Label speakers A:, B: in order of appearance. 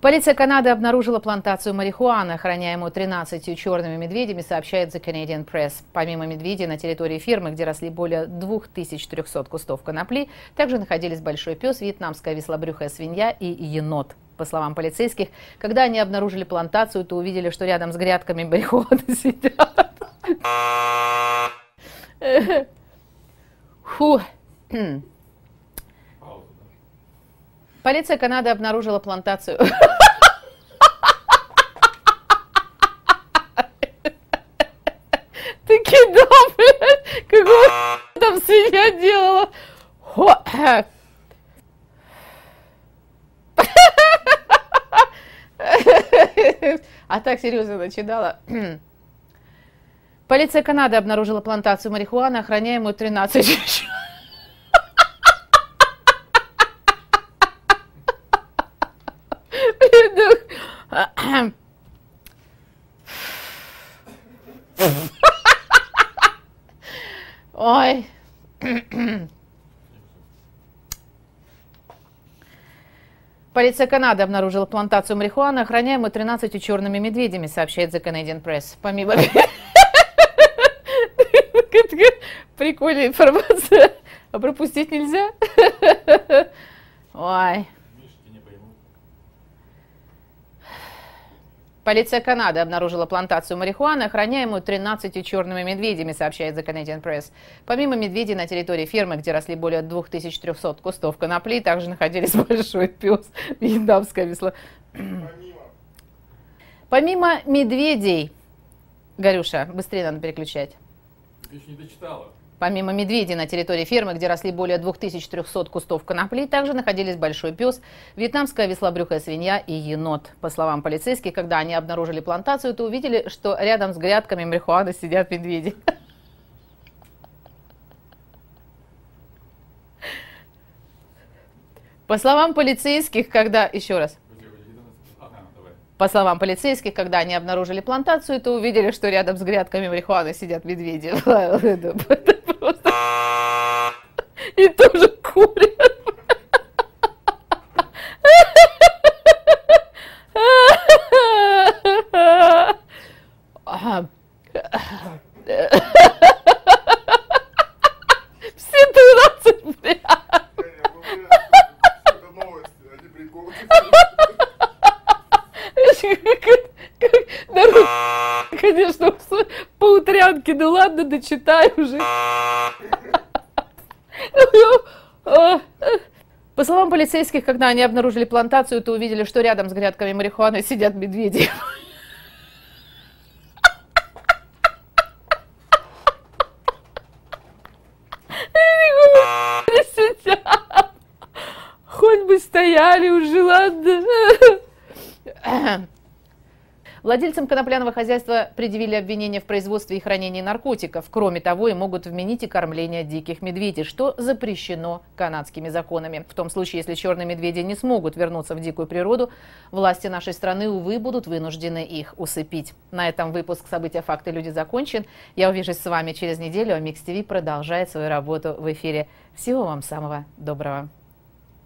A: Полиция Канады обнаружила плантацию марихуаны, охраняемую 13 черными медведями, сообщает The Canadian Press. Помимо медведей, на территории фермы, где росли более 2300 кустов конопли, также находились большой пес, вьетнамская веслобрюхая свинья и енот. По словам полицейских, когда они обнаружили плантацию, то увидели, что рядом с грядками марихуаны сидят. Фу. Э, Полиция Канады обнаружила плантацию. Ты кидал, блядь, какого там свинья делала. Э. А так серьезно начинала. Полиция Канады обнаружила плантацию марихуаны, охраняемую 13 Ой. Полиция Канады обнаружила плантацию марихуаны, охраняемую 13 черными медведями, сообщает The Canadian Press. Помимо... Прикольная информация. А пропустить нельзя? Ой. Полиция Канады обнаружила плантацию марихуаны, охраняемую 13 черными медведями, сообщает The Canadian Press. Помимо медведей на территории фермы, где росли более 2300 кустов конопли, также находились большой пес, вьетнамская весла. Помимо. Помимо медведей, Горюша, быстрее надо переключать. Еще не дочитала. Помимо медведей на территории фермы, где росли более 2300 кустов конопли, также находились большой пес, вьетнамская веслобрюхая свинья и енот. По словам полицейских, когда они обнаружили плантацию, то увидели, что рядом с грядками марихуаны сидят медведи. По словам полицейских, когда... Еще раз. По словам полицейских, когда они обнаружили плантацию, то увидели, что рядом с грядками марихуаны сидят медведи. просто. И тоже курят. Все 12, блядь. Как, как, как, Конечно, по утрянке, ну ладно, дочитай уже. Ну, а, по словам полицейских, когда они обнаружили плантацию, то увидели, что рядом с грядками марихуаны сидят медведи. Хоть бы стояли уже, ладно. Владельцам конопляного хозяйства предъявили обвинение в производстве и хранении наркотиков. Кроме того, и могут вменить и кормление диких медведей, что запрещено канадскими законами. В том случае, если черные медведи не смогут вернуться в дикую природу, власти нашей страны, увы, будут вынуждены их усыпить. На этом выпуск «События, факты, люди» закончен. Я увижусь с вами через неделю, а Микс ТВ продолжает свою работу в эфире. Всего вам самого доброго.